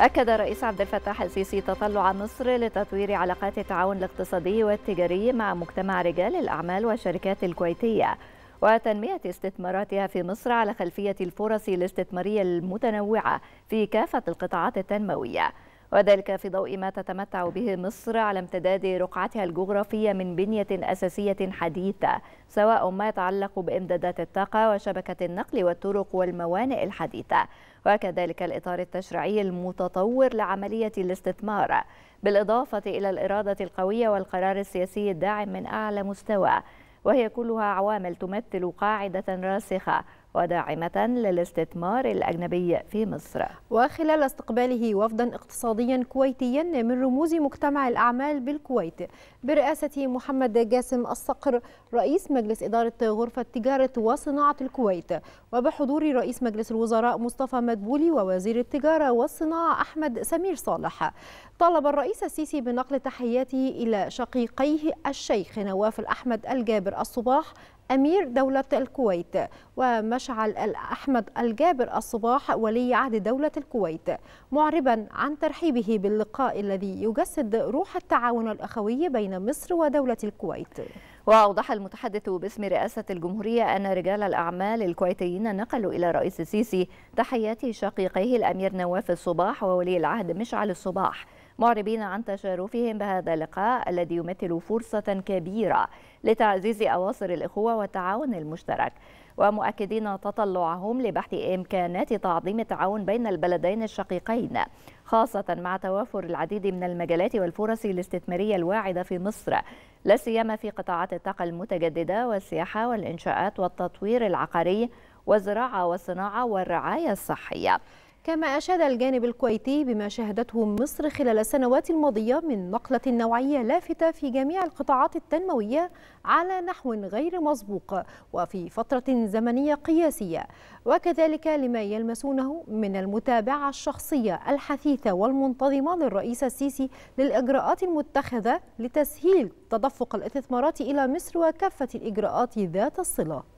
أكد الرئيس عبد الفتاح السيسي تطلع مصر لتطوير علاقات التعاون الاقتصادي والتجاري مع مجتمع رجال الأعمال والشركات الكويتية وتنمية استثماراتها في مصر على خلفية الفرص الاستثمارية المتنوعة في كافة القطاعات التنموية وذلك في ضوء ما تتمتع به مصر على امتداد رقعتها الجغرافية من بنية أساسية حديثة سواء ما يتعلق بإمدادات الطاقة وشبكة النقل والطرق والموانئ الحديثة وكذلك الإطار التشريعي المتطور لعملية الاستثمار بالإضافة إلى الإرادة القوية والقرار السياسي الداعم من أعلى مستوى وهي كلها عوامل تمثل قاعدة راسخة وداعمة للاستثمار الأجنبي في مصر وخلال استقباله وفدا اقتصاديا كويتيا من رموز مجتمع الأعمال بالكويت برئاسة محمد جاسم الصقر رئيس مجلس إدارة غرفة تجارة وصناعة الكويت وبحضور رئيس مجلس الوزراء مصطفى مدبولي ووزير التجارة والصناعة أحمد سمير صالح طالب الرئيس السيسي بنقل تحياته إلى شقيقيه الشيخ نواف الأحمد الجابر الصباح أمير دولة الكويت ومشعل الأحمد الجابر الصباح ولي عهد دولة الكويت معربا عن ترحيبه باللقاء الذي يجسد روح التعاون الأخوي بين مصر ودولة الكويت وأوضح المتحدث باسم رئاسة الجمهورية أن رجال الأعمال الكويتيين نقلوا إلى رئيس السيسي تحيات شقيقيه الأمير نواف الصباح وولي العهد مشعل الصباح معربين عن تشرفهم بهذا اللقاء الذي يمثل فرصة كبيرة لتعزيز أواصر الإخوة والتعاون المشترك ومؤكدين تطلعهم لبحث إمكانات تعظيم التعاون بين البلدين الشقيقين خاصة مع توافر العديد من المجالات والفرص الاستثمارية الواعدة في مصر لا سيما في قطاعات الطاقة المتجددة والسياحة والإنشاءات والتطوير العقاري والزراعة والصناعة والرعاية الصحية كما أشاد الجانب الكويتي بما شهدته مصر خلال السنوات الماضية من نقلة نوعية لافتة في جميع القطاعات التنموية على نحو غير مسبوق وفي فترة زمنية قياسية وكذلك لما يلمسونه من المتابعة الشخصية الحثيثة والمنتظمة للرئيس السيسي للإجراءات المتخذة لتسهيل تدفق الاستثمارات إلى مصر وكافة الإجراءات ذات الصلة